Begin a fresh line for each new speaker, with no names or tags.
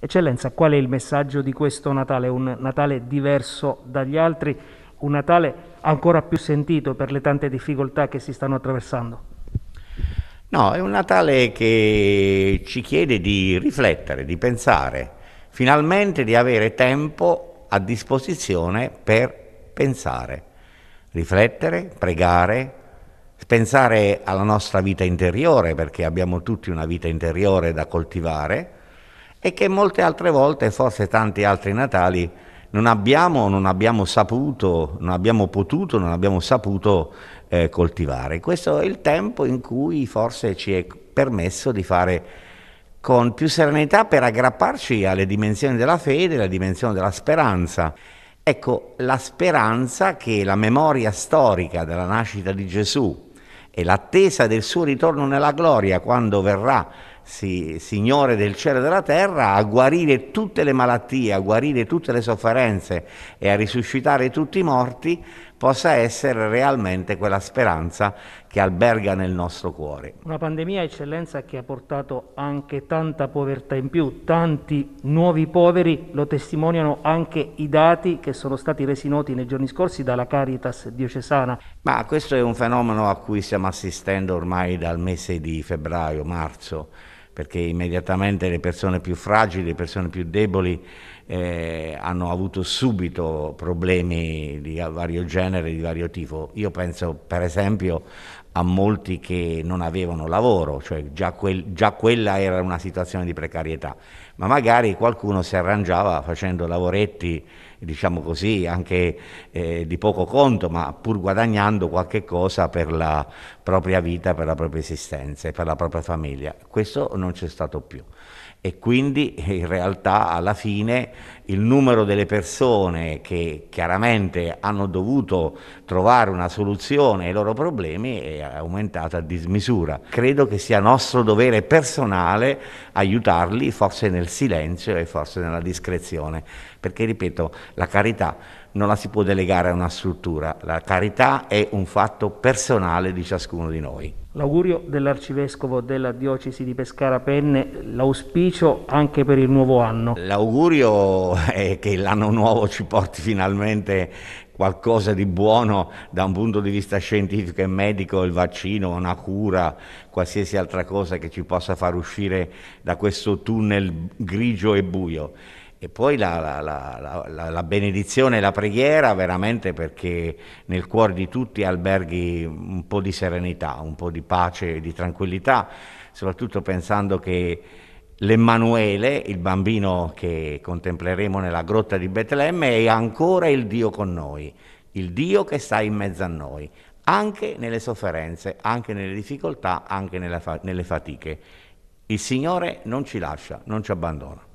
Eccellenza, qual è il messaggio di questo Natale? Un Natale diverso dagli altri, un Natale ancora più sentito per le tante difficoltà che si stanno attraversando?
No, è un Natale che ci chiede di riflettere, di pensare, finalmente di avere tempo a disposizione per pensare, riflettere, pregare, pensare alla nostra vita interiore, perché abbiamo tutti una vita interiore da coltivare e che molte altre volte, forse tanti altri Natali, non abbiamo, non abbiamo saputo, non abbiamo potuto, non abbiamo saputo eh, coltivare. Questo è il tempo in cui forse ci è permesso di fare con più serenità per aggrapparci alle dimensioni della fede, alla dimensione della speranza. Ecco, la speranza che la memoria storica della nascita di Gesù e l'attesa del suo ritorno nella gloria quando verrà sì, Signore del cielo e della terra, a guarire tutte le malattie, a guarire tutte le sofferenze e a risuscitare tutti i morti, possa essere realmente quella speranza che alberga nel nostro
cuore. Una pandemia, eccellenza, che ha portato anche tanta povertà in più, tanti nuovi poveri, lo testimoniano anche i dati che sono stati resi noti nei giorni scorsi dalla Caritas diocesana.
Ma questo è un fenomeno a cui stiamo assistendo ormai dal mese di febbraio, marzo perché immediatamente le persone più fragili, le persone più deboli eh, hanno avuto subito problemi di vario genere, di vario tipo. Io penso per esempio a molti che non avevano lavoro, cioè già, quel, già, quella era una situazione di precarietà, ma magari qualcuno si arrangiava facendo lavoretti, diciamo così, anche eh, di poco conto, ma pur guadagnando qualche cosa per la propria vita, per la propria esistenza e per la propria famiglia. Questo non c'è stato più e quindi in realtà alla fine il numero delle persone che chiaramente hanno dovuto trovare una soluzione ai loro problemi è è aumentata a dismisura. Credo che sia nostro dovere personale aiutarli, forse nel silenzio e forse nella discrezione, perché ripeto, la carità non la si può delegare a una struttura, la carità è un fatto personale di ciascuno di noi.
L'augurio dell'arcivescovo della diocesi di Pescara Penne, l'auspicio anche per il nuovo
anno. L'augurio è che l'anno nuovo ci porti finalmente qualcosa di buono da un punto di vista scientifico e medico, il vaccino, una cura, qualsiasi altra cosa che ci possa far uscire da questo tunnel grigio e buio e poi la, la, la, la, benedizione e la preghiera veramente perché nel cuore di tutti alberghi un po' di serenità, un po' di pace e di tranquillità, soprattutto pensando che l'Emmanuele, il bambino che contempleremo nella grotta di Betlemme, è ancora il Dio con noi, il Dio che sta in mezzo a noi, anche nelle sofferenze, anche nelle difficoltà, anche nelle fatiche. Il Signore non ci lascia, non ci abbandona.